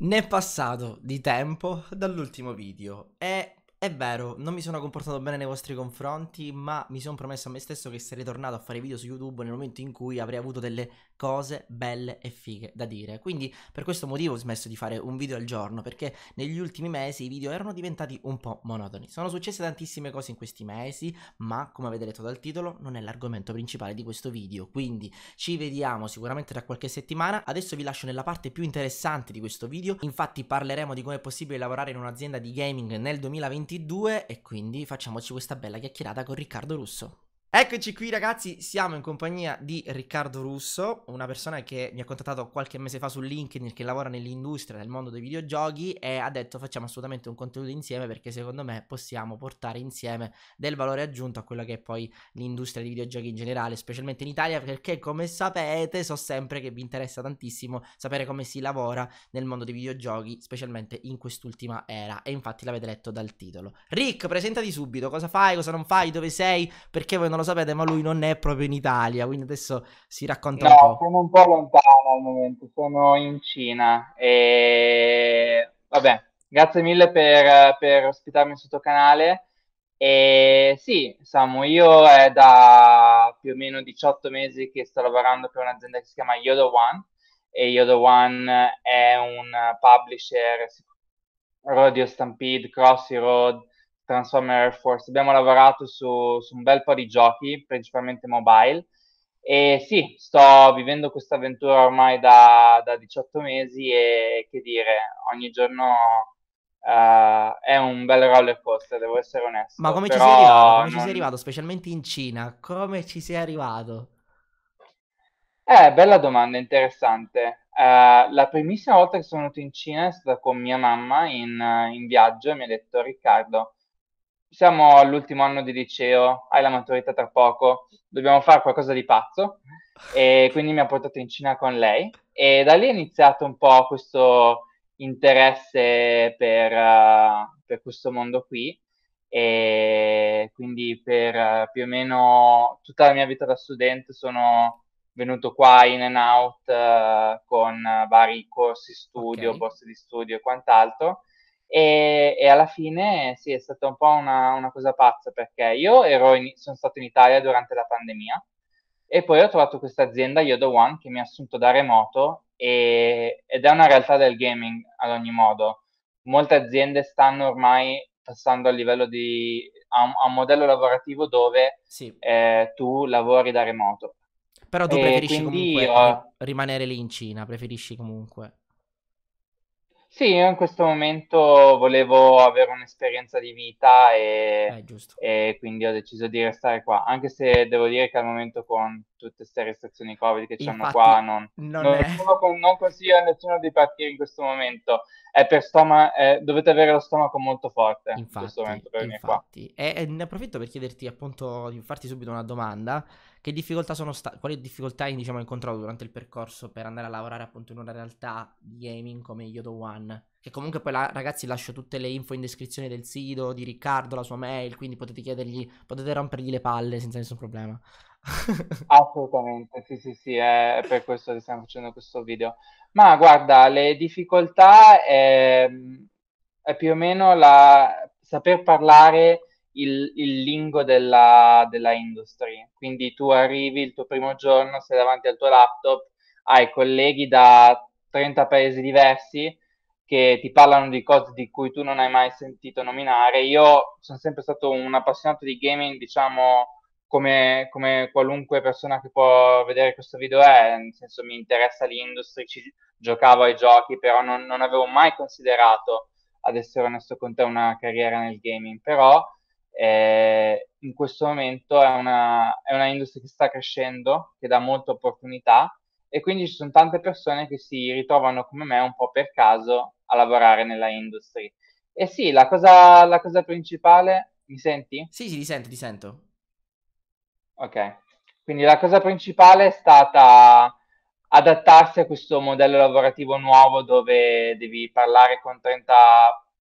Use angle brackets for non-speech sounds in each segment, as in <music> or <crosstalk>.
N'è passato di tempo dall'ultimo video e è vero, non mi sono comportato bene nei vostri confronti, ma mi sono promesso a me stesso che sarei tornato a fare video su YouTube nel momento in cui avrei avuto delle cose belle e fighe da dire. Quindi per questo motivo ho smesso di fare un video al giorno, perché negli ultimi mesi i video erano diventati un po' monotoni. Sono successe tantissime cose in questi mesi, ma come avete letto dal titolo non è l'argomento principale di questo video. Quindi ci vediamo sicuramente tra qualche settimana. Adesso vi lascio nella parte più interessante di questo video, infatti parleremo di come è possibile lavorare in un'azienda di gaming nel 2021 2022 e quindi facciamoci questa bella chiacchierata con Riccardo Russo. Eccoci qui ragazzi, siamo in compagnia di Riccardo Russo, una persona che mi ha contattato qualche mese fa su LinkedIn che lavora nell'industria, nel mondo dei videogiochi e ha detto facciamo assolutamente un contenuto insieme perché secondo me possiamo portare insieme del valore aggiunto a quella che è poi l'industria dei videogiochi in generale, specialmente in Italia perché come sapete so sempre che vi interessa tantissimo sapere come si lavora nel mondo dei videogiochi, specialmente in quest'ultima era e infatti l'avete letto dal titolo. Rick, presentati subito, cosa fai, cosa non fai, dove sei, perché voi non lo sapete, ma lui non è proprio in Italia, quindi adesso si racconta no, un po'. sono un po' lontano al momento, sono in Cina e vabbè, grazie mille per, per ospitarmi sul tuo canale. E sì, Samu, io è da più o meno 18 mesi che sto lavorando per un'azienda che si chiama Yodo One e Yodo One è un publisher, Radio Stampede, Crossy Road, Transformer Air Force, abbiamo lavorato su, su un bel po' di giochi, principalmente mobile. E sì, sto vivendo questa avventura ormai da, da 18 mesi e che dire, ogni giorno Uh, è un bel roller coaster, devo essere onesto. Ma come, ci sei, come non... ci sei arrivato? specialmente in Cina? Come ci sei arrivato? Eh, bella domanda, interessante. Uh, la primissima volta che sono venuto in Cina è stata con mia mamma in, in viaggio e mi ha detto Riccardo, siamo all'ultimo anno di liceo, hai la maturità tra poco, dobbiamo fare qualcosa di pazzo. E quindi mi ha portato in Cina con lei e da lì è iniziato un po' questo interesse per, uh, per questo mondo qui e quindi per uh, più o meno tutta la mia vita da studente sono venuto qua in and out uh, con vari corsi studio, okay. borse di studio e quant'altro e, e, alla fine sì, è stata un po' una, una cosa pazza perché io in, sono stato in Italia durante la pandemia e poi ho trovato questa azienda, Yodo One, che mi ha assunto da remoto e, ed è una realtà del gaming ad ogni modo. Molte aziende stanno ormai passando a, di, a, un, a un, modello lavorativo dove sì. eh, tu lavori da remoto. Però tu e preferisci comunque io... rimanere lì in Cina, preferisci comunque. Sì, io in questo momento volevo avere un'esperienza di vita e, eh, e, quindi ho deciso di restare qua, anche se devo dire che al momento con tutte queste restrizioni Covid che c'hanno qua non, non, non, sono, non, consiglio a nessuno di partire in questo momento, stoma- eh, dovete avere lo stomaco molto forte infatti, in questo momento per infatti. venire qua. E, e ne approfitto per chiederti appunto di farti subito una domanda che difficoltà sono state? Quali difficoltà hai diciamo, incontrato durante il percorso per andare a lavorare appunto in una realtà di gaming come Yodo One? Che comunque poi la, ragazzi lascio tutte le info in descrizione del sito di Riccardo, la sua mail, quindi potete chiedergli, potete rompergli le palle senza nessun problema. <laughs> Assolutamente, sì, sì, sì, è per questo che stiamo facendo questo video. Ma guarda, le difficoltà è, ehm, è più o meno la saper parlare il, il lingo della, della industry. Quindi tu arrivi il tuo primo giorno, sei davanti al tuo laptop, hai colleghi da 30 paesi diversi che ti parlano di cose di cui tu non hai mai sentito nominare. Io sono sempre stato un appassionato di gaming, diciamo, come, come, qualunque persona che può vedere questo video è, nel senso mi interessa l'industria, ci giocavo ai giochi, però non, non, avevo mai considerato, ad essere onesto con te, una carriera nel gaming, però eh, in questo momento è una, è una, industria che sta crescendo, che dà molte opportunità e quindi ci sono tante persone che si ritrovano come me un po' per caso a lavorare nella industria. E sì, la cosa, la cosa principale, mi senti? Sì, sì, ti sento, ti sento. Ok, quindi la cosa principale è stata adattarsi a questo modello lavorativo nuovo dove devi parlare con 30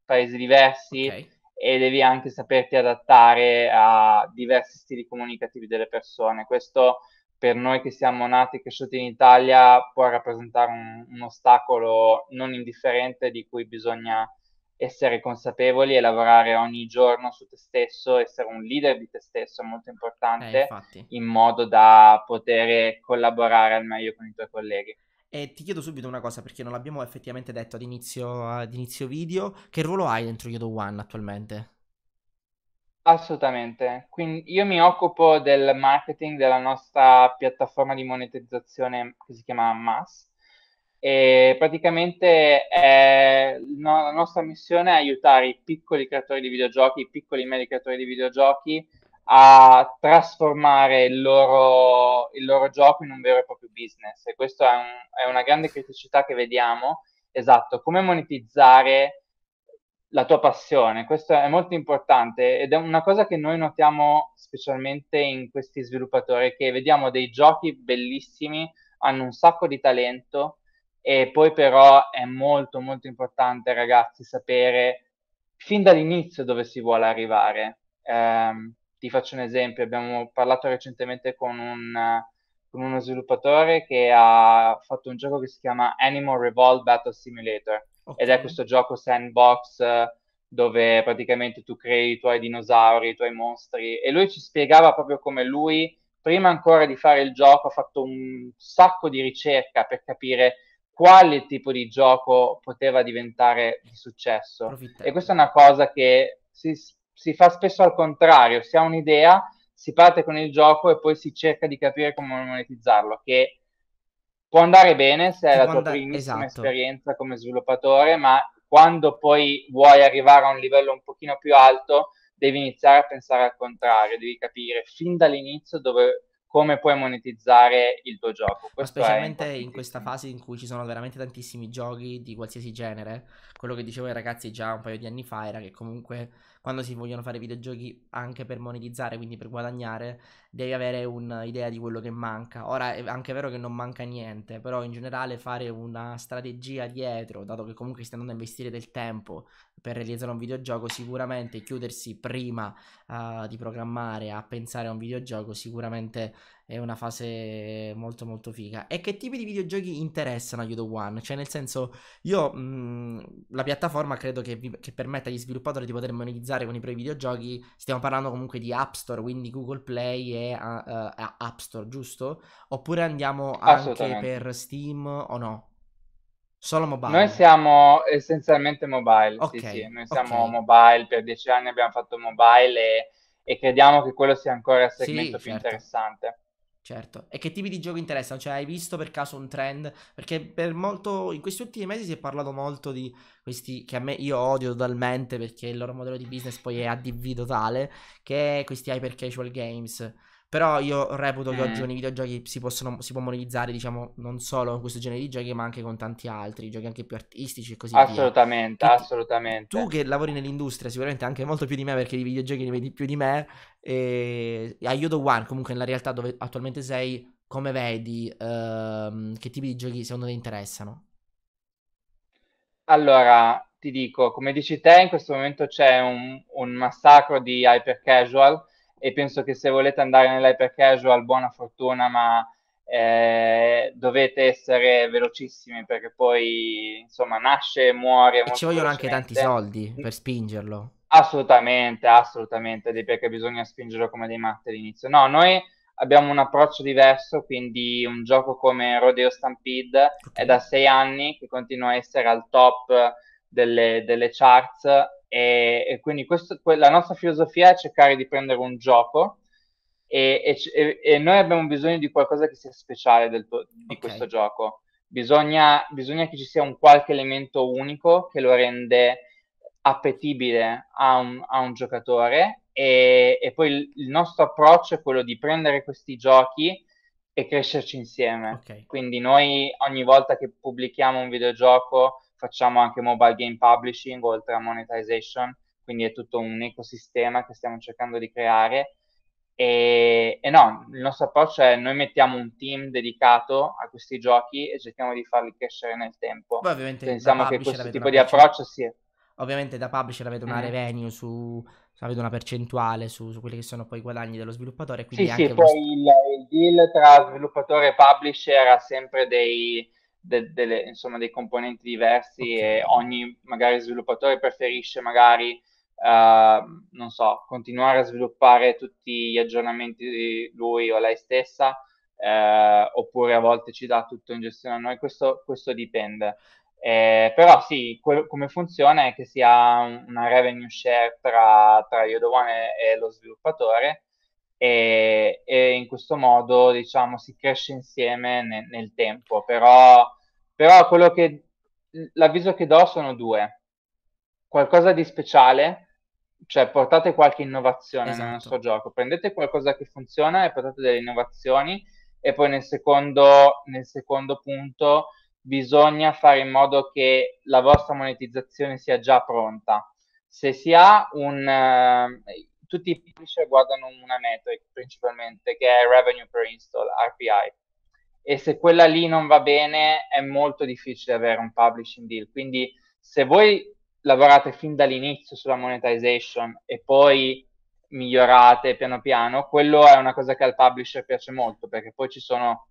paesi diversi. Okay e devi anche saperti adattare a diversi stili comunicativi delle persone. Questo per noi che siamo nati e cresciuti in Italia può rappresentare un, un ostacolo non indifferente di cui bisogna essere consapevoli e lavorare ogni giorno su te stesso, essere un leader di te stesso è molto importante eh, in modo da poter collaborare al meglio con i tuoi colleghi. E ti chiedo subito una cosa, perché non l'abbiamo effettivamente detto ad inizio, ad inizio video. Che ruolo hai dentro Yodo One attualmente? Assolutamente. Quindi io mi occupo del marketing della nostra piattaforma di monetizzazione che si chiama Mass. E praticamente è, no, la nostra missione è aiutare i piccoli creatori di videogiochi, i piccoli e medi creatori di videogiochi a trasformare il loro, il loro gioco in un vero e proprio business e questa è, un, è una grande criticità che vediamo. Esatto, come monetizzare la tua passione, questo è molto importante ed è una cosa che noi notiamo specialmente in questi sviluppatori che vediamo dei giochi bellissimi, hanno un sacco di talento e poi però è molto molto importante ragazzi sapere fin dall'inizio dove si vuole arrivare. Um, ti faccio un esempio, abbiamo parlato recentemente con, un, con uno sviluppatore che ha fatto un gioco che si chiama Animal Revolt Battle Simulator okay. ed è questo gioco sandbox dove praticamente tu crei i tuoi dinosauri, i tuoi mostri e lui ci spiegava proprio come lui prima ancora di fare il gioco ha fatto un sacco di ricerca per capire quale tipo di gioco poteva diventare di successo. Profittante. E questa è una cosa che si, si fa spesso al contrario, si ha un'idea, si parte con il gioco e poi si cerca di capire come monetizzarlo, che può andare bene se è la tua andare... primissima esatto. esperienza come sviluppatore, ma quando poi vuoi arrivare a un livello un pochino più alto, devi iniziare a pensare al contrario, devi capire fin dall'inizio dove, come puoi monetizzare il tuo gioco. Questo specialmente in questa fase in cui ci sono veramente tantissimi giochi di qualsiasi genere, quello che dicevo ai ragazzi già un paio di anni fa era che comunque quando si vogliono fare videogiochi anche per monetizzare, quindi per guadagnare, devi avere un'idea di quello che manca. Ora è anche vero che non manca niente, però in generale fare una strategia dietro, dato che comunque stai andando a investire del tempo per realizzare un videogioco, sicuramente chiudersi prima uh, di programmare a pensare a un videogioco sicuramente è una fase molto molto figa. E che tipi di videogiochi interessano a Judo One? Cioè nel senso, io mh, mm, la piattaforma credo che, vi, che, permetta agli sviluppatori di poter monetizzare con i propri videogiochi. Stiamo parlando comunque di App Store, quindi Google Play e uh, uh, App Store, giusto? Oppure andiamo anche per Steam o no? Solo mobile? Noi siamo essenzialmente mobile, okay, sì, sì. Noi siamo okay. mobile, per dieci anni abbiamo fatto mobile e, e crediamo che quello sia ancora il segmento sì, più certo. interessante. Certo, e che tipi di giochi interessano? Cioè, hai visto per caso un trend? Perché per molto, in questi ultimi mesi si è parlato molto di questi che a me io odio totalmente perché il loro modello di business poi è ADV totale, che è questi hyper casual games. Però io reputo che oggi mm. con i videogiochi si, possono, si può monetizzare, diciamo, non solo con questo genere di giochi, ma anche con tanti altri, giochi anche più artistici e così assolutamente, via. Assolutamente, assolutamente. Tu che lavori nell'industria, sicuramente anche molto più di me, perché i videogiochi ne vedi più di me, e a Yodo One, comunque nella realtà dove attualmente sei, come vedi, ehm, che tipi di giochi secondo te interessano? Allora, ti dico, come dici te, in questo momento c'è un, un massacro di hyper casual, e penso che se volete andare nell'hyper casual buona fortuna, ma eh, dovete essere velocissimi perché poi insomma nasce muore e muore. ci vogliono anche tanti soldi per spingerlo. Assolutamente, assolutamente, perché bisogna spingerlo come dei matti all'inizio. No, noi abbiamo un approccio diverso, quindi un gioco come Rodeo Stampede è da sei anni che continua a essere al top delle, delle charts e, e quindi questo, la nostra filosofia è cercare di prendere un gioco e, e, e noi abbiamo bisogno di qualcosa che sia speciale del, di okay. questo gioco. Bisogna, bisogna, che ci sia un qualche elemento unico che lo rende appetibile a un, a un giocatore e, e, poi il, il, nostro approccio è quello di prendere questi giochi e crescerci insieme. Okay. Quindi noi ogni volta che pubblichiamo un videogioco facciamo anche mobile game publishing oltre a monetization, quindi è tutto un ecosistema che stiamo cercando di creare. E, e, no, il nostro approccio è noi mettiamo un team dedicato a questi giochi e cerchiamo di farli crescere nel tempo. Poi ovviamente pensiamo che questo tipo di approccio sia... Ovviamente da publisher avete una mm. revenue su, avete una percentuale su, su, quelli che sono poi i guadagni dello sviluppatore. Quindi sì, anche sì, poi questo... il, il, deal tra sviluppatore e publisher ha sempre dei, de- delle, insomma, dei componenti diversi okay. e ogni magari sviluppatore preferisce magari Uh, non so, continuare a sviluppare tutti gli aggiornamenti lui o lei stessa, uh, oppure a volte ci dà tutto in gestione a noi, questo, questo dipende. Eh, però sì, que- come funziona è che si ha un- una revenue share tra, tra Yodo e, e lo sviluppatore e-, e, in questo modo diciamo si cresce insieme ne- nel tempo, però però quello che l'avviso che do sono due qualcosa di speciale cioè portate qualche innovazione esatto. nel nostro gioco prendete qualcosa che funziona e portate delle innovazioni e poi nel secondo, nel secondo punto bisogna fare in modo che la vostra monetizzazione sia già pronta se si ha un eh, tutti i publisher guardano una metric principalmente che è revenue per install RPI e se quella lì non va bene è molto difficile avere un publishing deal. Quindi se voi lavorate fin dall'inizio sulla monetization e poi migliorate piano piano, quello è una cosa che al publisher piace molto perché poi ci sono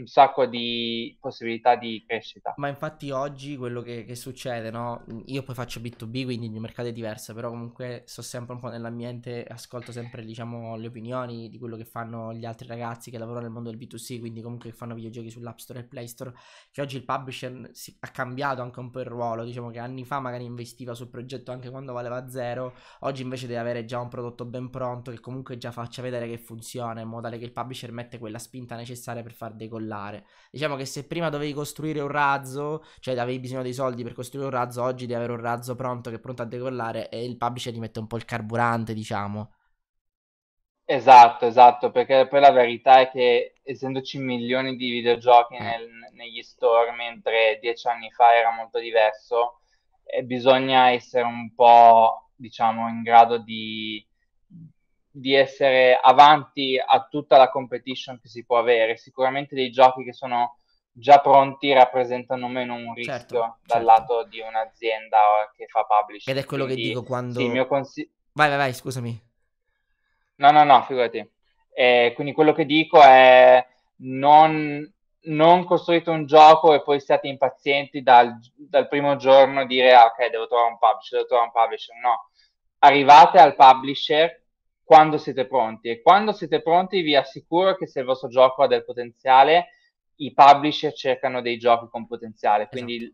un sacco di possibilità di crescita. Ma infatti oggi quello che, che succede, no? Io poi faccio B2B, quindi il mio mercato è diverso, però comunque sto sempre un po' nell'ambiente, ascolto sempre, diciamo, le opinioni di quello che fanno gli altri ragazzi che lavorano nel mondo del B2C, quindi comunque che fanno videogiochi sull'App Store e Play Store, che oggi il publisher si, ha cambiato anche un po' il ruolo, diciamo che anni fa magari investiva sul progetto anche quando valeva zero, oggi invece deve avere già un prodotto ben pronto che comunque già faccia vedere che funziona, in modo tale che il publisher mette quella spinta necessaria per far decollare mollare. Diciamo che se prima dovevi costruire un razzo, cioè avevi bisogno dei soldi per costruire un razzo, oggi devi avere un razzo pronto che è pronto a decollare e il publisher gli mette un po' il carburante, diciamo. Esatto, esatto, perché poi la verità è che essendoci milioni di videogiochi eh. nel, negli store, mentre dieci anni fa era molto diverso, eh, bisogna essere un po', diciamo, in grado di di essere avanti a tutta la competition che si può avere. Sicuramente dei giochi che sono già pronti rappresentano meno un rischio certo, dal certo. lato di un'azienda che fa publishing. Ed è quello Quindi, che dico quando... Sì, consig... Vai, vai, vai, scusami. No, no, no, figurati. Eh, quindi quello che dico è non, non, costruite un gioco e poi siate impazienti dal, dal primo giorno dire ah, ok, devo trovare un publisher, devo trovare un publisher. No, arrivate al publisher quando siete pronti e quando siete pronti vi assicuro che se il vostro gioco ha del potenziale i publisher cercano dei giochi con potenziale quindi esatto.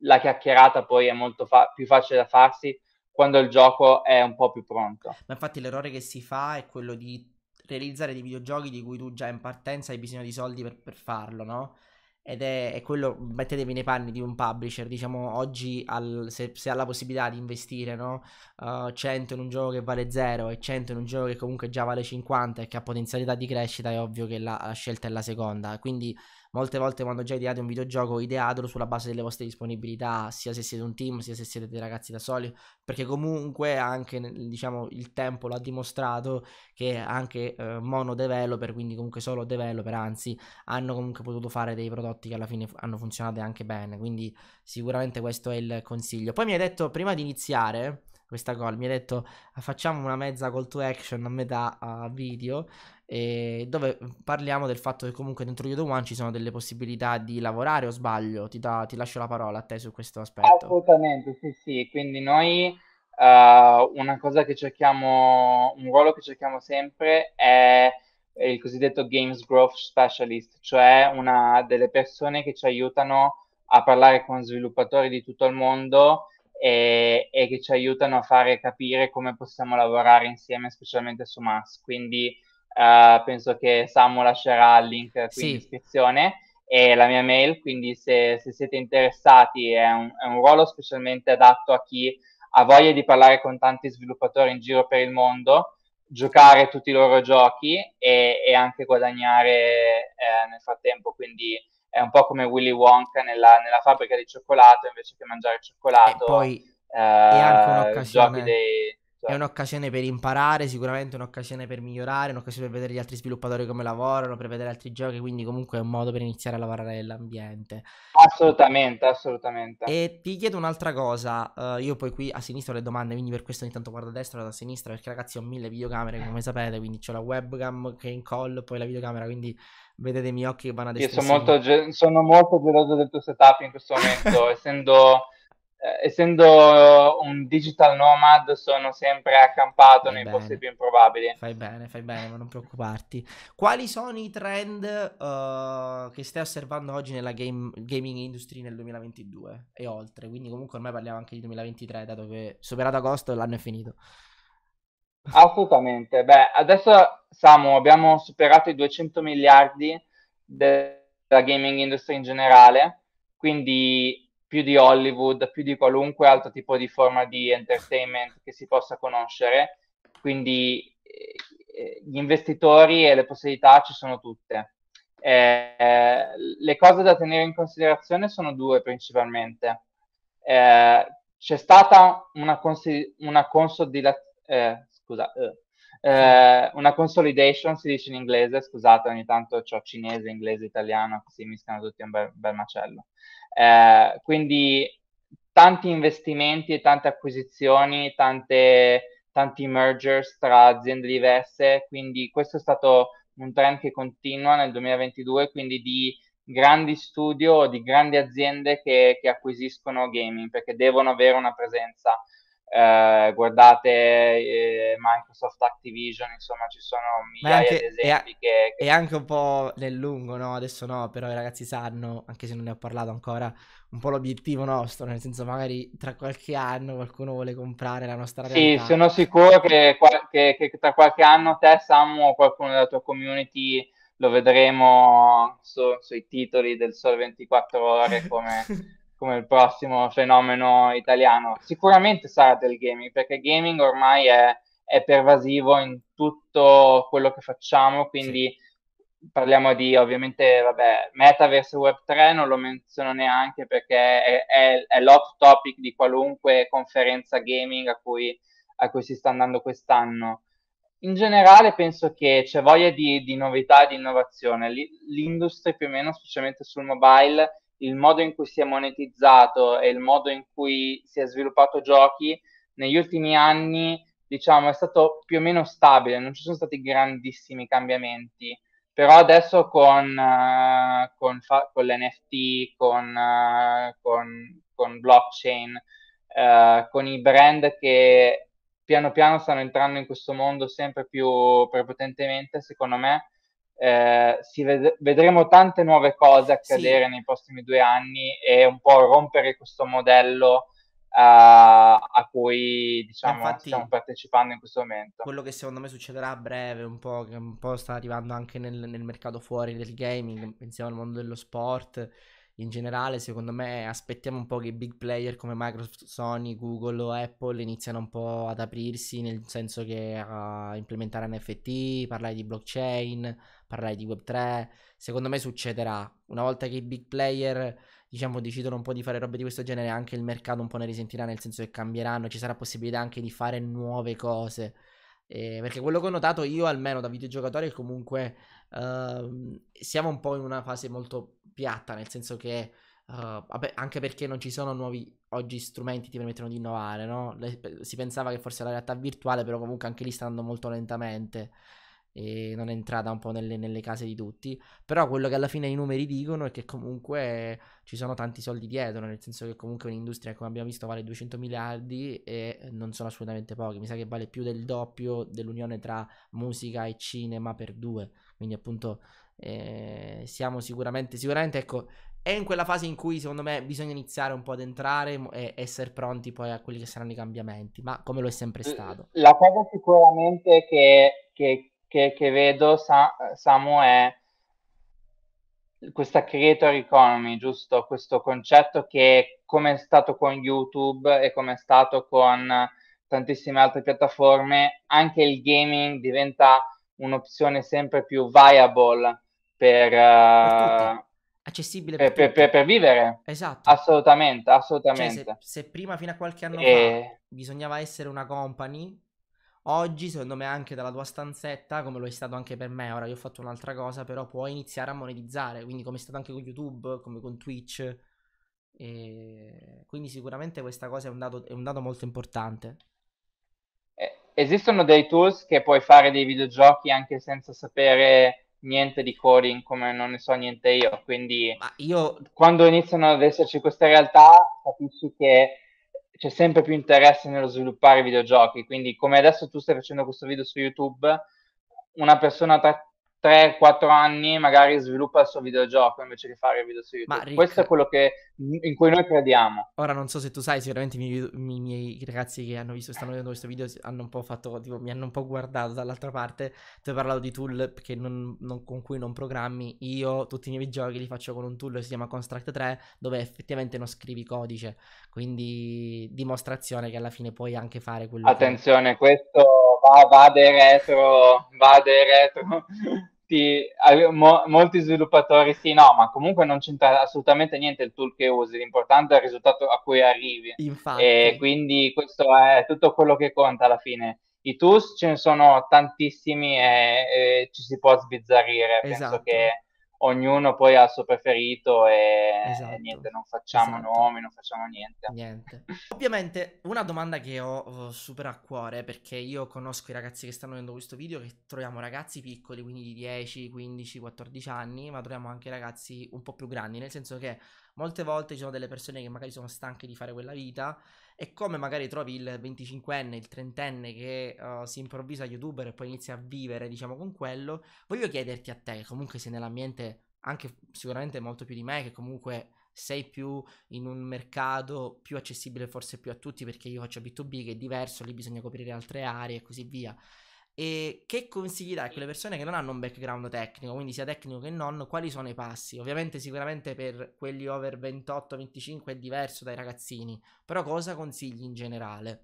la chiacchierata poi è molto fa- più facile da farsi quando il gioco è un po' più pronto ma infatti l'errore che si fa è quello di realizzare dei videogiochi di cui tu già in partenza hai bisogno di soldi per, per farlo no? ed è, è, quello, mettetevi nei panni di un publisher, diciamo oggi al, se, se, ha la possibilità di investire no? uh, eh, 100 in un gioco che vale 0 e 100 in un gioco che comunque già vale 50 e che ha potenzialità di crescita, è ovvio che la, la scelta è la seconda, quindi Molte volte quando già ideate un videogioco ideatelo sulla base delle vostre disponibilità, sia se siete un team, sia se siete dei ragazzi da soli, perché comunque anche diciamo, il tempo l'ha dimostrato che anche eh, mono developer, quindi comunque solo developer, anzi, hanno comunque potuto fare dei prodotti che alla fine hanno funzionato anche bene, quindi sicuramente questo è il consiglio. Poi mi hai detto prima di iniziare questa call, mi ha detto facciamo una mezza call to action a metà uh, video E dove parliamo del fatto che comunque dentro You YouTube One ci sono delle possibilità di lavorare o sbaglio, ti, da, ti lascio la parola a te su questo aspetto. Assolutamente, sì sì, quindi noi uh, una cosa che cerchiamo, un ruolo che cerchiamo sempre è il cosiddetto Games Growth Specialist, cioè una delle persone che ci aiutano a parlare con sviluppatori di tutto il mondo e, e, che ci aiutano a fare capire come possiamo lavorare insieme, specialmente su MAS. Quindi uh, penso che Samu lascerà il link qui sì. in descrizione e la mia mail, quindi se, se siete interessati è un, è un, ruolo specialmente adatto a chi ha voglia di parlare con tanti sviluppatori in giro per il mondo, giocare tutti i loro giochi e, e anche guadagnare eh, nel frattempo. Quindi è un po' come Willy Wonka nella, nella fabbrica di cioccolato, invece che mangiare cioccolato, e poi eh, è anche un'occasione. giochi dei Certo. È un'occasione per imparare, sicuramente un'occasione per migliorare, un'occasione per vedere gli altri sviluppatori come lavorano, per vedere altri giochi, quindi comunque è un modo per iniziare a lavorare nell'ambiente. Assolutamente, assolutamente. E ti chiedo un'altra cosa, uh, io poi qui a sinistra ho le domande, quindi per questo ogni tanto guardo a destra e a sinistra, perché ragazzi ho mille videocamere come sapete, quindi ho la webcam che è in collo, poi la videocamera, quindi vedete i miei occhi che vanno a destra. Io sono molto, ge- sono molto geloso del tuo setup in questo momento, <laughs> essendo eh, essendo un digital nomad, sono sempre accampato fai nei bene. posti più improbabili. Fai bene, fai bene, ma non preoccuparti. Quali sono i trend uh, che stai osservando oggi nella game, gaming industry nel 2022 e oltre? Quindi, comunque, ormai parliamo anche di 2023, dato che superato agosto l'anno è finito. Assolutamente. Beh, adesso, Samu, abbiamo superato i 200 miliardi della gaming industry in generale. Quindi più di Hollywood, più di qualunque altro tipo di forma di entertainment che si possa conoscere. Quindi eh, eh, gli investitori e le possibilità ci sono tutte. Eh, le cose da tenere in considerazione sono due principalmente. Eh, c'è stata una, consi- una consolidazione, eh, scusa, eh, eh, una consolidation si dice in inglese, scusate ogni tanto ho cinese, inglese, italiano, si mischiano tutti un bel, bel macello. Eh, quindi tanti investimenti e tante acquisizioni, tante, tanti mergers tra aziende diverse, quindi questo è stato un trend che continua nel 2022, quindi di grandi studio, di grandi aziende che, che acquisiscono gaming perché devono avere una presenza eh, guardate eh, Microsoft Activision, insomma ci sono migliaia anche, di esempi è, che, che... È anche un po' nel lungo, no? Adesso no, però i ragazzi sanno, anche se non ne ho parlato ancora, un po' l'obiettivo nostro, nel senso magari tra qualche anno qualcuno vuole comprare la nostra realtà. Sì, sono sicuro che, che, che tra qualche anno te, Sam, o qualcuno della tua community lo vedremo su, sui titoli del Sol 24 Ore come... <laughs> come il prossimo fenomeno italiano. Sicuramente sarà del gaming, perché gaming ormai è, è pervasivo in tutto quello che facciamo, quindi sì. parliamo di ovviamente, vabbè, metaverse Web3 non lo menziono neanche perché è, è, è l'hot topic di qualunque conferenza gaming a cui, a cui si sta andando quest'anno. In generale penso che c'è voglia di, di novità e di innovazione. L'industria più o meno, specialmente sul mobile, il modo in cui si è monetizzato e il modo in cui si è sviluppato giochi negli ultimi anni, diciamo, è stato più o meno stabile, non ci sono stati grandissimi cambiamenti. Però adesso con, uh, con, fa- con l'NFT, con, uh, con, con blockchain, uh, con i brand che piano piano stanno entrando in questo mondo sempre più prepotentemente, secondo me, eh, ved- vedremo tante nuove cose accadere sì. nei prossimi due anni e un po' rompere questo modello eh, a cui diciamo, Infatti, stiamo partecipando in questo momento. Quello che secondo me succederà a breve, un po', che un po' sta arrivando anche nel, nel mercato fuori del gaming, pensiamo al mondo dello sport in generale, secondo me, aspettiamo un po' che i big player come Microsoft, Sony, Google o Apple iniziano un po' ad aprirsi, nel senso che a uh, implementare NFT, parlare di blockchain, parlare di Web3. Secondo me succederà. Una volta che i big player, diciamo, decidono un po' di fare robe di questo genere, anche il mercato un po' ne risentirà, nel senso che cambieranno, ci sarà possibilità anche di fare nuove cose. Eh, perché quello che ho notato io, almeno da videogiocatore, è comunque uh, siamo un po' in una fase molto piatta, nel senso che Uh, vabbè, anche perché non ci sono nuovi oggi strumenti che ti permettono di innovare, no? Le, si pensava che fosse la realtà virtuale, però comunque anche lì sta andando molto lentamente e non è entrata un po' nelle, nelle, case di tutti. Però quello che alla fine i numeri dicono è che comunque ci sono tanti soldi dietro, nel senso che comunque un'industria, come abbiamo visto, vale 200 miliardi e non sono assolutamente pochi. Mi sa che vale più del doppio dell'unione tra musica e cinema per due. Quindi appunto eh, siamo sicuramente, sicuramente ecco, è in quella fase in cui secondo me bisogna iniziare un po' ad entrare e essere pronti poi a quelli che saranno i cambiamenti, ma come lo è sempre stato. La cosa sicuramente che, che, che, che vedo, Sa- Samu, è questa creator economy, giusto? Questo concetto che come è stato con YouTube e come è stato con tantissime altre piattaforme, anche il gaming diventa un'opzione sempre più viable per, uh, accessibile per, per, per, per, vivere. Esatto. Assolutamente, assolutamente. Cioè, se, se, prima fino a qualche anno e... fa bisognava essere una company, oggi secondo me anche dalla tua stanzetta, come lo è stato anche per me, ora io ho fatto un'altra cosa, però puoi iniziare a monetizzare, quindi come è stato anche con YouTube, come con Twitch. E... Quindi sicuramente questa cosa è un dato, è un dato molto importante. Eh, esistono dei tools che puoi fare dei videogiochi anche senza sapere niente di coding come non ne so niente io, quindi io... quando iniziano ad esserci queste realtà capisci che c'è sempre più interesse nello sviluppare videogiochi, quindi come adesso tu stai facendo questo video su YouTube, una persona tra 3-4 anni magari sviluppa il suo videogioco invece che fare il video su YouTube. Rick, Questo è quello che, in cui noi crediamo. Ora non so se tu sai, sicuramente i miei, i miei ragazzi che hanno visto, stanno vedendo questo video hanno un po' fatto, tipo, mi hanno un po' guardato dall'altra parte. Tu hai parlato di tool non, non, con cui non programmi. Io tutti i miei giochi li faccio con un tool che si chiama Construct 3 dove effettivamente non scrivi codice. Quindi dimostrazione che alla fine puoi anche fare quello Attenzione, che... questo va, vada e retro, vada e retro. Ti, molti sviluppatori sì, no, ma comunque non c'entra assolutamente niente il tool che usi, l'importante è il risultato a cui arrivi. Infatti. E quindi questo è tutto quello che conta alla fine. I tools ce ne sono tantissimi e, e ci si può sbizzarrire. Esatto. Penso che ognuno poi ha il suo preferito e esatto, niente, non facciamo esatto. nomi, non facciamo niente. niente. <laughs> Ovviamente una domanda che ho oh, super a cuore perché io conosco i ragazzi che stanno vedendo questo video che troviamo ragazzi piccoli, quindi di 10, 15, 14 anni, ma troviamo anche ragazzi un po' più grandi, nel senso che Molte volte ci sono delle persone che magari sono stanche di fare quella vita e come magari trovi il 25enne, il 30enne che uh, si improvvisa youtuber e poi inizia a vivere, diciamo, con quello, voglio chiederti a te, comunque sei nell'ambiente anche sicuramente molto più di me, che comunque sei più in un mercato più accessibile forse più a tutti perché io faccio B2B che è diverso, lì bisogna coprire altre aree e così via. E che consigli dai a quelle persone che non hanno un background tecnico, quindi sia tecnico che non, quali sono i passi? Ovviamente sicuramente per quelli over 28-25 è diverso dai ragazzini, però cosa consigli in generale?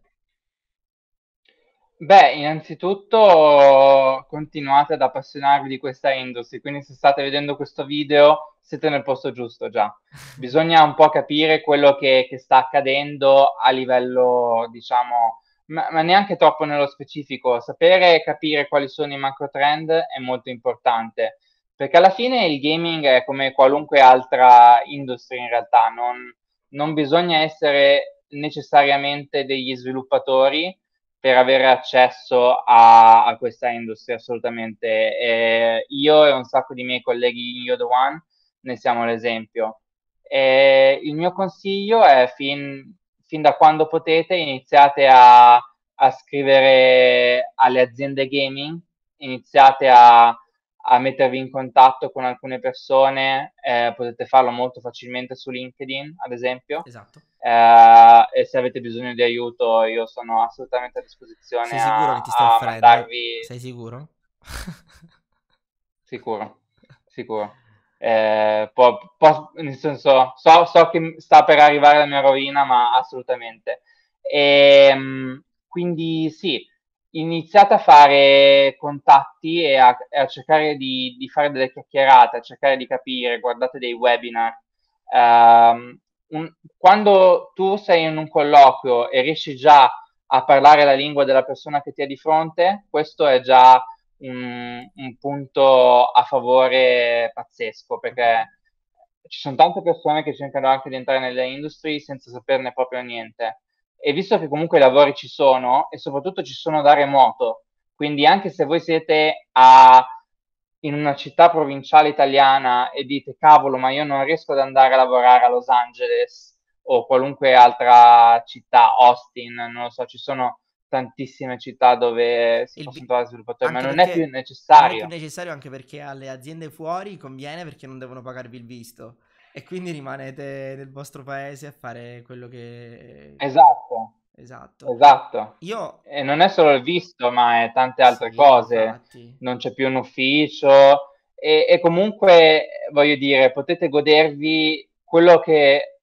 Beh, innanzitutto continuate ad appassionarvi di questa industria, quindi se state vedendo questo video siete nel posto giusto già. <laughs> Bisogna un po' capire quello che, che sta accadendo a livello, diciamo, ma, ma, neanche troppo nello specifico. Sapere e capire quali sono i macro trend è molto importante, perché alla fine il gaming è come qualunque altra industria in realtà, non, non bisogna essere necessariamente degli sviluppatori per avere accesso a, a questa industria assolutamente. E io e un sacco di miei colleghi in Yoda One ne siamo l'esempio. E il mio consiglio è fin fin da quando potete iniziate a, a scrivere alle aziende gaming, iniziate a, a, mettervi in contatto con alcune persone, eh, potete farlo molto facilmente su LinkedIn, ad esempio. Esatto. Eh, e se avete bisogno di aiuto, io sono assolutamente a disposizione. Sei sicuro a, che ti sto offrendo? Mandarvi... Sei sicuro? sicuro, sicuro. <laughs> eh, può, può, nel senso, so, so, che sta per arrivare la mia rovina, ma assolutamente. E, ehm, quindi sì, iniziate a fare contatti e a, a cercare di, di, fare delle chiacchierate, a cercare di capire, guardate dei webinar. Um, un, quando tu sei in un colloquio e riesci già a parlare la lingua della persona che ti ha di fronte, questo è già un, un punto a favore pazzesco perché ci sono tante persone che cercano anche di entrare nelle industrie senza saperne proprio niente. E visto che comunque i lavori ci sono e soprattutto ci sono da remoto, quindi anche se voi siete a, in una città provinciale italiana e dite cavolo, ma io non riesco ad andare a lavorare a Los Angeles o qualunque altra città, Austin, non lo so, ci sono tantissime città dove si il, possono trovare sviluppatori, ma non è più necessario. Non è più necessario anche perché alle aziende fuori conviene perché non devono pagarvi il visto e quindi rimanete nel vostro paese a fare quello che... Esatto. Esatto. esatto. Io... E non è solo il visto, ma è tante altre sì, cose. Infatti. Non c'è più un ufficio e, e comunque, voglio dire, potete godervi quello che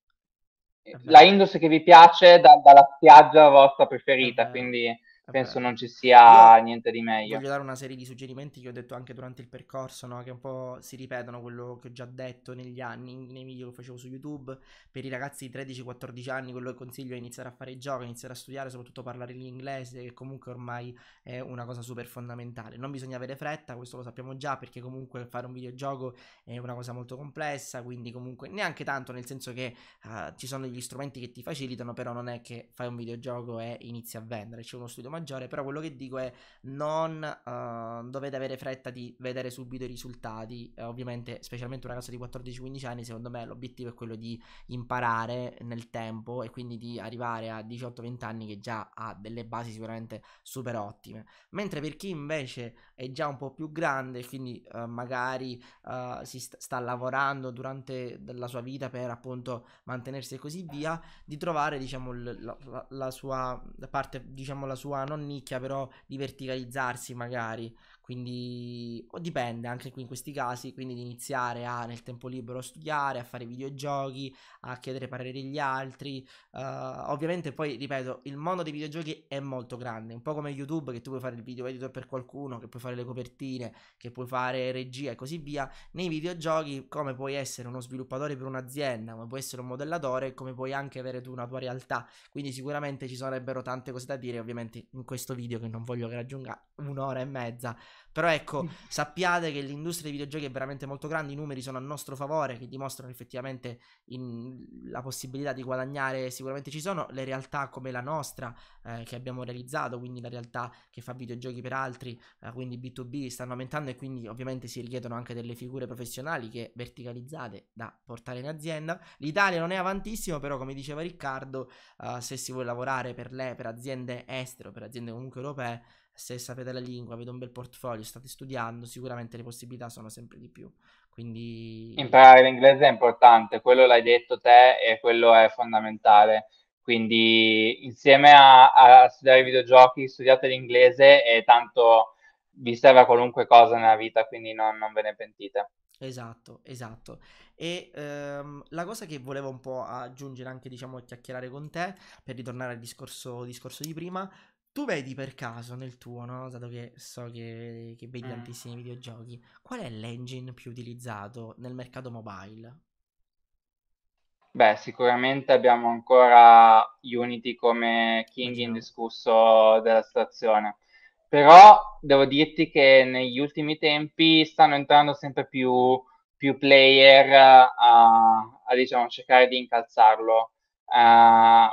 la esatto. Indus che vi piace da, dalla spiaggia vostra preferita, esatto. quindi penso non ci sia Io niente di meglio. Voglio dare una serie di suggerimenti che ho detto anche durante il percorso, no? che un po' si ripetono quello che ho già detto negli anni, nei video che facevo su YouTube. Per i ragazzi di 13-14 anni, quello che consiglio è iniziare a fare gioco, iniziare a studiare, soprattutto parlare l'inglese, che comunque ormai è una cosa super fondamentale. Non bisogna avere fretta, questo lo sappiamo già, perché comunque fare un videogioco è una cosa molto complessa, quindi comunque neanche tanto, nel senso che uh, ci sono degli strumenti che ti facilitano, però non è che fai un videogioco e inizi a vendere, c'è uno studio maggiore maggiore, però quello che dico è non uh, dovete avere fretta di vedere subito i risultati, uh, ovviamente specialmente una casa di 14-15 anni secondo me l'obiettivo è quello di imparare nel tempo e quindi di arrivare a 18-20 anni che già ha delle basi sicuramente super ottime, mentre per chi invece è già un po' più grande e quindi uh, magari eh, si st- sta lavorando durante la sua vita per appunto mantenersi e così via, di trovare diciamo l- la-, la sua parte diciamo la sua non nicchia, però di verticalizzarsi magari quindi o dipende anche qui in questi casi, quindi di iniziare a nel tempo libero a studiare, a fare videogiochi, a chiedere pareri agli altri, uh, ovviamente poi ripeto il mondo dei videogiochi è molto grande, un po' come YouTube che tu puoi fare il video editor per qualcuno, che puoi fare le copertine, che puoi fare regia e così via, nei videogiochi come puoi essere uno sviluppatore per un'azienda, come puoi essere un modellatore, come puoi anche avere tu una tua realtà, quindi sicuramente ci sarebbero tante cose da dire, ovviamente in questo video che non voglio che raggiunga un'ora e mezza però ecco, sappiate che l'industria dei videogiochi è veramente molto grande, i numeri sono a nostro favore, che dimostrano effettivamente in, la possibilità di guadagnare, sicuramente ci sono le realtà come la nostra eh, che abbiamo realizzato, quindi la realtà che fa videogiochi per altri, eh, quindi B2B stanno aumentando e quindi ovviamente si richiedono anche delle figure professionali che verticalizzate da portare in azienda. L'Italia non è avantissimo, però come diceva Riccardo, eh, se si vuole lavorare per, le, per aziende estere o per aziende comunque europee, se sapete la lingua, avete un bel portfolio, state studiando, sicuramente le possibilità sono sempre di più. Quindi... Imparare l'inglese è importante, quello l'hai detto te e quello è fondamentale. Quindi insieme a, a studiare videogiochi studiate l'inglese e tanto vi serve a qualunque cosa nella vita, quindi no, non ve ne pentite. Esatto, esatto. E ehm, la cosa che volevo un po' aggiungere anche, diciamo, a chiacchierare con te, per ritornare al discorso, discorso di prima, tu vedi per caso nel tuo, no? Dato che so che, che vedi mm. tantissimi videogiochi, qual è l'engine più utilizzato nel mercato mobile? Beh, sicuramente abbiamo ancora Unity come king in discusso della situazione, però devo dirti che negli ultimi tempi stanno entrando sempre più, più player a, a diciamo, cercare di incalzarlo eh,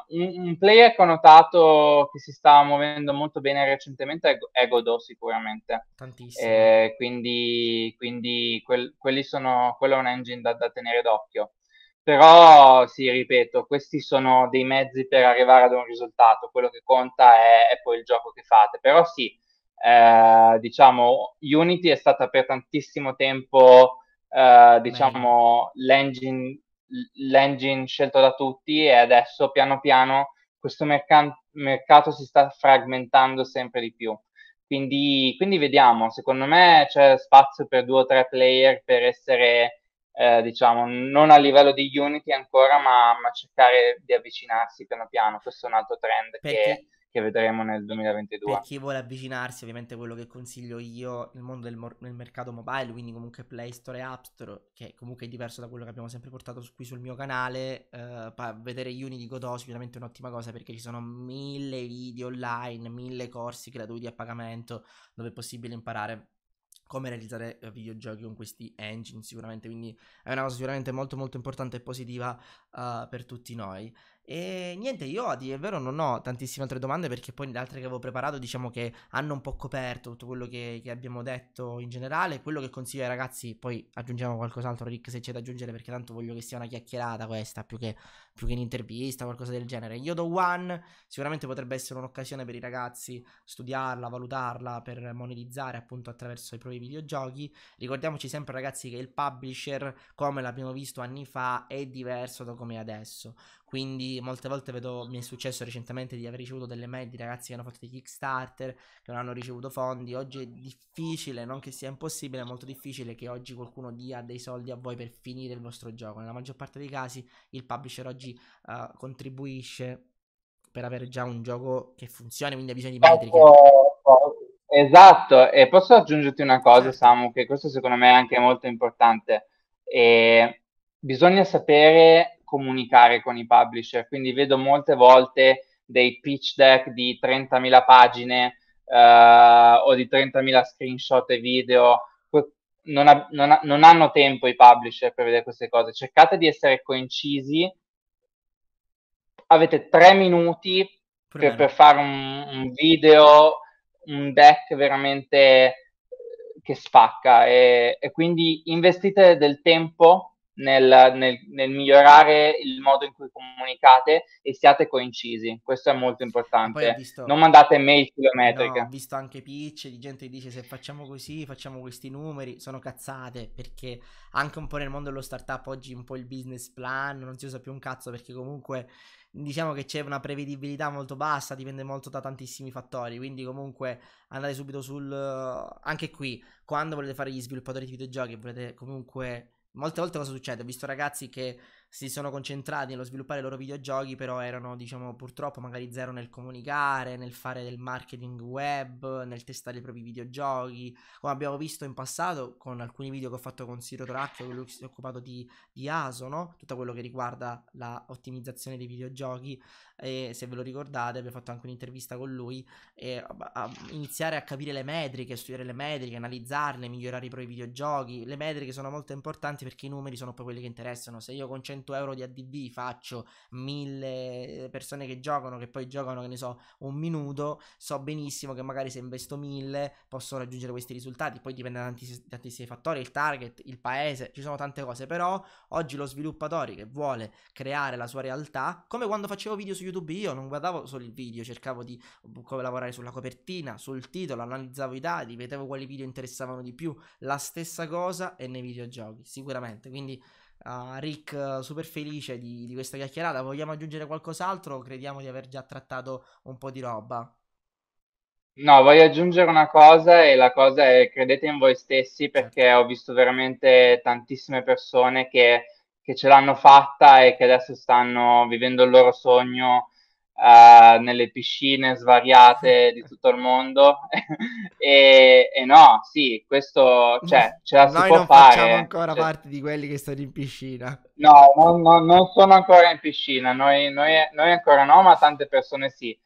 un, un, player connotato che si sta muovendo molto bene recentemente è, è Godot sicuramente. Tantissimo. Eh, quindi, quindi quel, sono, quello è un engine da, da, tenere d'occhio. Però sì, ripeto, questi sono dei mezzi per arrivare ad un risultato, quello che conta è, è poi il gioco che fate. Però sì, eh, diciamo, Unity è stata per tantissimo tempo, eh, diciamo, l'engine l'engine scelto da tutti e adesso piano piano questo merc- mercato si sta fragmentando sempre di più. Quindi, quindi, vediamo, secondo me c'è spazio per due o tre player per essere, eh, diciamo, non a livello di Unity ancora, ma, ma, cercare di avvicinarsi piano piano. Questo è un altro trend Perché... che che vedremo nel 2022. Per chi vuole avvicinarsi, ovviamente quello che consiglio io nel mondo del mor- nel mercato mobile, quindi comunque Play Store e App Store, che comunque è diverso da quello che abbiamo sempre portato qui sul mio canale, eh, vedere Uni di Godot sicuramente è un'ottima cosa perché ci sono mille video online, mille corsi gratuiti a pagamento dove è possibile imparare come realizzare eh, videogiochi con questi engine sicuramente, quindi è una cosa sicuramente molto molto importante e positiva uh, per tutti noi. E niente, io a dire il vero non ho tantissime altre domande perché poi le altre che avevo preparato diciamo che hanno un po' coperto tutto quello che, che abbiamo detto in generale. Quello che consiglio ai ragazzi, poi aggiungiamo qualcos'altro Rick se c'è da aggiungere perché tanto voglio che sia una chiacchierata questa più che più che in intervista qualcosa del genere. Yodo One sicuramente potrebbe essere un'occasione per i ragazzi studiarla, valutarla, per monetizzare appunto attraverso i propri videogiochi. Ricordiamoci sempre ragazzi che il publisher, come l'abbiamo visto anni fa, è diverso da come è adesso. Quindi molte volte vedo, mi è successo recentemente di aver ricevuto delle mail di ragazzi che hanno fatto dei Kickstarter, che non hanno ricevuto fondi. Oggi è difficile, non che sia impossibile, è molto difficile che oggi qualcuno dia dei soldi a voi per finire il vostro gioco. Nella maggior parte dei casi il publisher oggi oggi uh, contribuisce per avere già un gioco che funziona, quindi ha bisogno di metriche. Esatto, e posso aggiungerti una cosa, certo. Samu, che questo secondo me è anche molto importante. E bisogna sapere comunicare con i publisher, quindi vedo molte volte dei pitch deck di 30.000 pagine uh, o di 30.000 screenshot e video. Non, ha, non, ha, non hanno tempo i publisher per vedere queste cose. Cercate di essere coincisi avete tre minuti per, per, fare un, un, video, un deck veramente eh, che spacca e, e quindi investite del tempo nel, nel, nel, migliorare il modo in cui comunicate e siate coincisi. Questo è molto importante. Visto... Non mandate mail chilometriche. No, ho visto anche pitch di gente che dice se facciamo così, facciamo questi numeri, sono cazzate perché anche un po' nel mondo dello startup oggi un po' il business plan non si usa più un cazzo perché comunque diciamo che c'è una prevedibilità molto bassa, dipende molto da tantissimi fattori, quindi comunque andate subito sul... anche qui, quando volete fare gli sviluppatori di videogiochi, volete comunque... Molte volte cosa succede? Ho visto ragazzi che si sono concentrati nello sviluppare i loro videogiochi, però erano, diciamo, purtroppo magari zero nel comunicare, nel fare del marketing web, nel testare i propri videogiochi. Come abbiamo visto in passato con alcuni video che ho fatto con Siro Toracchio, quello che si è occupato di, di ASO, no? Tutto quello che riguarda l'ottimizzazione dei videogiochi. E se ve lo ricordate, abbiamo fatto anche un'intervista con lui. E a, a iniziare a capire le metriche, studiare le metriche, analizzarle, migliorare i propri videogiochi. Le metriche sono molto importanti perché i numeri sono poi quelli che interessano. Se io concentro 100 euro di ADV faccio 1000 persone che giocano, che poi giocano, che ne so, un minuto, so benissimo che magari se investo 1000 posso raggiungere questi risultati, poi dipende da tanti, tantissimi fattori, il target, il paese, ci sono tante cose, però oggi lo sviluppatore che vuole creare la sua realtà, come quando facevo video su YouTube io, non guardavo solo il video, cercavo di mhmm, lavorare sulla copertina, sul titolo, analizzavo i dati, vedevo quali video interessavano di più, la stessa cosa e nei videogiochi, sicuramente, quindi Uh, Rick, eh, super felice di, di, questa chiacchierata. Vogliamo aggiungere qualcos'altro? Crediamo di aver già trattato un po' di roba. No, voglio aggiungere una cosa e la cosa è credete in voi stessi perché ho visto veramente tantissime persone che, che ce l'hanno fatta e che adesso stanno vivendo il loro sogno uh, nelle piscine svariate <laughs> di tutto il mondo. <laughs> e, e, no, sì, questo cioè, <laughs> ce la Noi si può non fare. facciamo ancora cioè... parte di quelli che sono in piscina. No, non, non, non sono ancora in piscina, noi, noi, noi, ancora no, ma tante persone sì.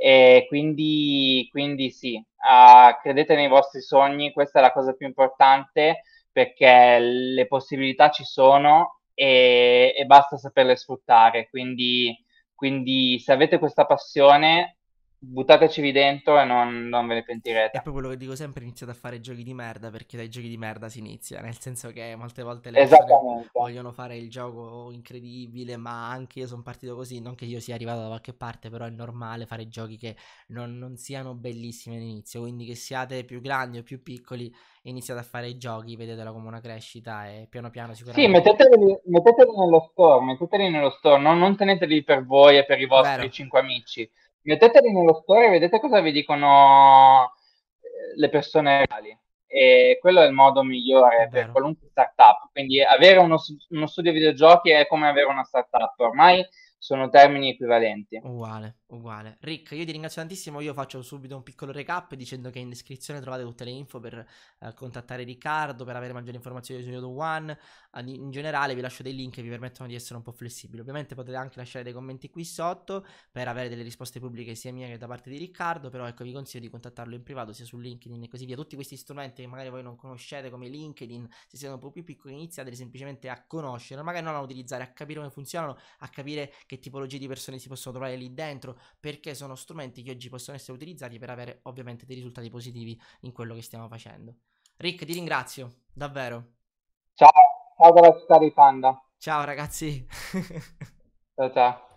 E quindi, quindi sì, uh, credete nei vostri sogni, questa è la cosa più importante perché le possibilità ci sono e, e basta saperle sfruttare. Quindi quindi se avete questa passione buttateci dentro e non, non ve ne pentirete. È proprio quello che dico sempre: iniziate a fare giochi di merda perché dai giochi di merda si inizia. Nel senso che molte volte le persone vogliono fare il gioco incredibile, ma anche io sono partito così. Non che io sia arrivato da qualche parte, però è normale fare giochi che non, non siano bellissimi all'inizio. Quindi che siate più grandi o più piccoli, iniziate a fare i giochi, vedetela come una crescita e piano piano sicuramente... Sì, metteteli, metteteli nello store, metteteli nello store, non, non teneteli per voi e per i vostri Vero. cinque amici. Metteteli nello store e vedete cosa vi dicono eh, le persone reali. E quello è il modo migliore per qualunque startup. Quindi avere uno, uno studio videogiochi è come avere una startup. Ormai sono termini equivalenti. Uguale. Uguale. Rick, io ti ringrazio tantissimo. Io faccio subito un piccolo recap dicendo che in descrizione trovate tutte le info per eh, contattare Riccardo, per avere maggiori informazioni su Nodo One. In generale vi lascio dei link che vi permettono di essere un po' flessibili. Ovviamente potete anche lasciare dei commenti qui sotto per avere delle risposte pubbliche sia mie che da parte di Riccardo. Però ecco, vi consiglio di contattarlo in privato sia su LinkedIn e così via. Tutti questi strumenti che magari voi non conoscete come LinkedIn, se siete un po' più piccoli, iniziate semplicemente a conoscere, magari non a utilizzare, a capire come funzionano, a capire che tipologie di persone si possono trovare lì dentro perché sono strumenti che oggi possono essere utilizzati per avere ovviamente dei risultati positivi in quello che stiamo facendo. Rick, ti ringrazio, davvero. Ciao, ciao dalla città di Panda. Ciao ragazzi. <laughs> ciao ciao.